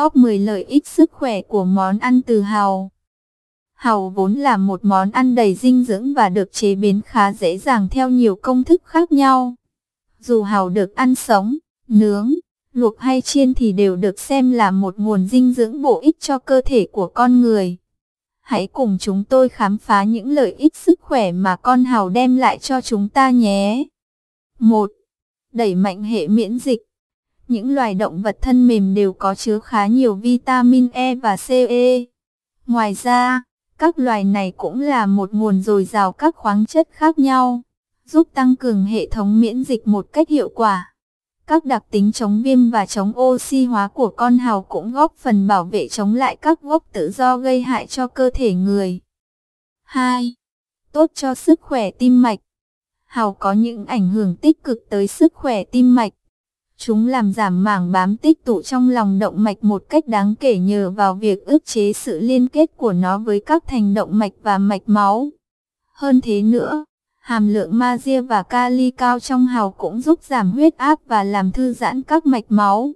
top 10 lợi ích sức khỏe của món ăn từ hàu. Hàu vốn là một món ăn đầy dinh dưỡng và được chế biến khá dễ dàng theo nhiều công thức khác nhau. Dù hàu được ăn sống, nướng, luộc hay chiên thì đều được xem là một nguồn dinh dưỡng bổ ích cho cơ thể của con người. Hãy cùng chúng tôi khám phá những lợi ích sức khỏe mà con hàu đem lại cho chúng ta nhé. 1. Đẩy mạnh hệ miễn dịch những loài động vật thân mềm đều có chứa khá nhiều vitamin E và CE. Ngoài ra, các loài này cũng là một nguồn dồi dào các khoáng chất khác nhau, giúp tăng cường hệ thống miễn dịch một cách hiệu quả. Các đặc tính chống viêm và chống oxy hóa của con hào cũng góp phần bảo vệ chống lại các gốc tự do gây hại cho cơ thể người. 2. Tốt cho sức khỏe tim mạch. Hào có những ảnh hưởng tích cực tới sức khỏe tim mạch. Chúng làm giảm mảng bám tích tụ trong lòng động mạch một cách đáng kể nhờ vào việc ức chế sự liên kết của nó với các thành động mạch và mạch máu. Hơn thế nữa, hàm lượng magie và kali cao trong hào cũng giúp giảm huyết áp và làm thư giãn các mạch máu.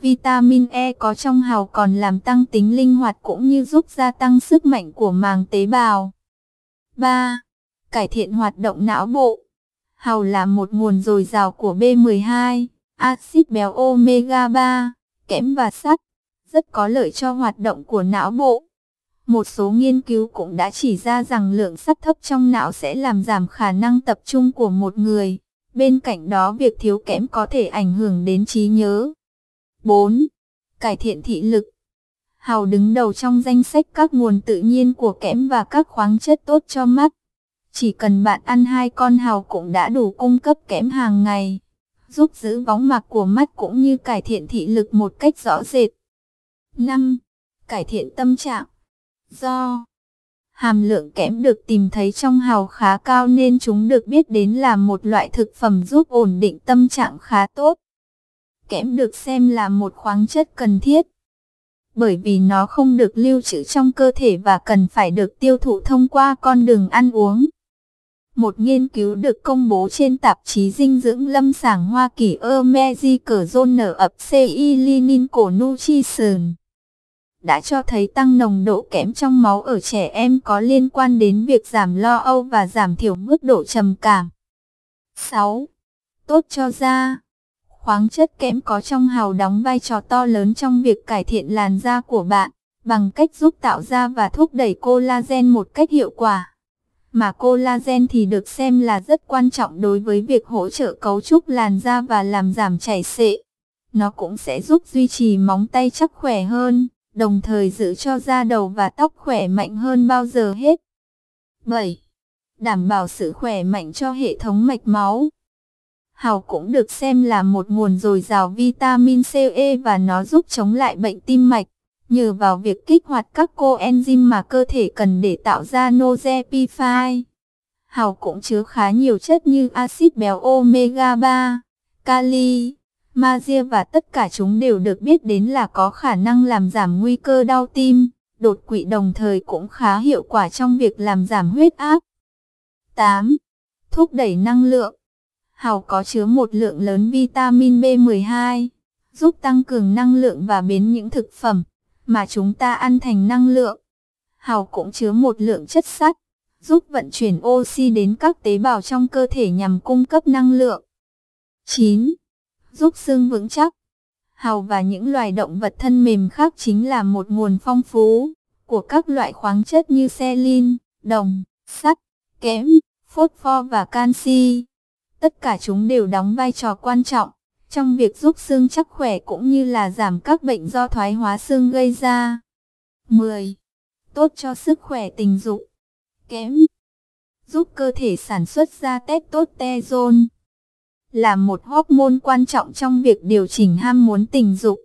Vitamin E có trong hào còn làm tăng tính linh hoạt cũng như giúp gia tăng sức mạnh của màng tế bào. 3. Cải thiện hoạt động não bộ Hào là một nguồn dồi dào của B12 axit béo omega 3, kẽm và sắt, rất có lợi cho hoạt động của não bộ. Một số nghiên cứu cũng đã chỉ ra rằng lượng sắt thấp trong não sẽ làm giảm khả năng tập trung của một người. Bên cạnh đó việc thiếu kẽm có thể ảnh hưởng đến trí nhớ. 4. Cải thiện thị lực Hào đứng đầu trong danh sách các nguồn tự nhiên của kẽm và các khoáng chất tốt cho mắt. Chỉ cần bạn ăn hai con hào cũng đã đủ cung cấp kẽm hàng ngày giúp giữ bóng mạc của mắt cũng như cải thiện thị lực một cách rõ rệt. 5. Cải thiện tâm trạng Do hàm lượng kẽm được tìm thấy trong hào khá cao nên chúng được biết đến là một loại thực phẩm giúp ổn định tâm trạng khá tốt. Kẽm được xem là một khoáng chất cần thiết, bởi vì nó không được lưu trữ trong cơ thể và cần phải được tiêu thụ thông qua con đường ăn uống. Một nghiên cứu được công bố trên tạp chí dinh dưỡng lâm sàng Hoa Kỳ American Journal of Clinical Nutrition đã cho thấy tăng nồng độ kẽm trong máu ở trẻ em có liên quan đến việc giảm lo âu và giảm thiểu mức độ trầm cảm. 6. Tốt cho da Khoáng chất kẽm có trong hào đóng vai trò to lớn trong việc cải thiện làn da của bạn, bằng cách giúp tạo ra và thúc đẩy collagen một cách hiệu quả mà collagen thì được xem là rất quan trọng đối với việc hỗ trợ cấu trúc làn da và làm giảm chảy xệ. Nó cũng sẽ giúp duy trì móng tay chắc khỏe hơn, đồng thời giữ cho da đầu và tóc khỏe mạnh hơn bao giờ hết. 7. Đảm bảo sự khỏe mạnh cho hệ thống mạch máu. Hào cũng được xem là một nguồn dồi dào vitamin C E và nó giúp chống lại bệnh tim mạch. Nhờ vào việc kích hoạt các coenzyme mà cơ thể cần để tạo ra nozepiphai. Hào cũng chứa khá nhiều chất như axit béo omega 3, kali, magie và tất cả chúng đều được biết đến là có khả năng làm giảm nguy cơ đau tim, đột quỵ đồng thời cũng khá hiệu quả trong việc làm giảm huyết áp. 8. Thúc đẩy năng lượng Hào có chứa một lượng lớn vitamin B12, giúp tăng cường năng lượng và biến những thực phẩm, mà chúng ta ăn thành năng lượng. Hào cũng chứa một lượng chất sắt, giúp vận chuyển oxy đến các tế bào trong cơ thể nhằm cung cấp năng lượng. 9. Giúp xương vững chắc. Hào và những loài động vật thân mềm khác chính là một nguồn phong phú của các loại khoáng chất như selin, đồng, sắt, kẽm, phốt pho và canxi. Tất cả chúng đều đóng vai trò quan trọng trong việc giúp xương chắc khỏe cũng như là giảm các bệnh do thoái hóa xương gây ra. 10. Tốt cho sức khỏe tình dục. Kém. Giúp cơ thể sản xuất ra testosterone. Là một hormone quan trọng trong việc điều chỉnh ham muốn tình dục.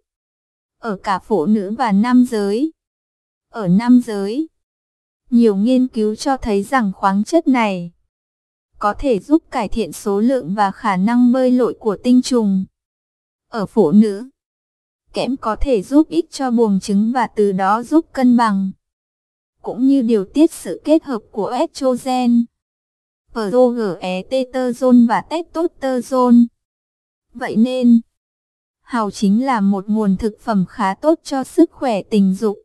Ở cả phụ nữ và nam giới. Ở nam giới. Nhiều nghiên cứu cho thấy rằng khoáng chất này có thể giúp cải thiện số lượng và khả năng bơi lội của tinh trùng. Ở phụ nữ, kẽm có thể giúp ích cho buồng trứng và từ đó giúp cân bằng, cũng như điều tiết sự kết hợp của estrogen, progesterone và testosterone. Vậy nên, hào chính là một nguồn thực phẩm khá tốt cho sức khỏe tình dục.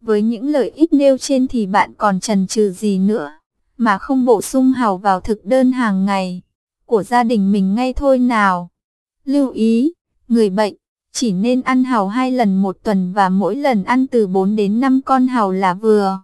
Với những lợi ích nêu trên thì bạn còn chần chừ gì nữa? mà không bổ sung hào vào thực đơn hàng ngày của gia đình mình ngay thôi nào. Lưu ý, người bệnh chỉ nên ăn hào hai lần một tuần và mỗi lần ăn từ 4 đến 5 con hào là vừa.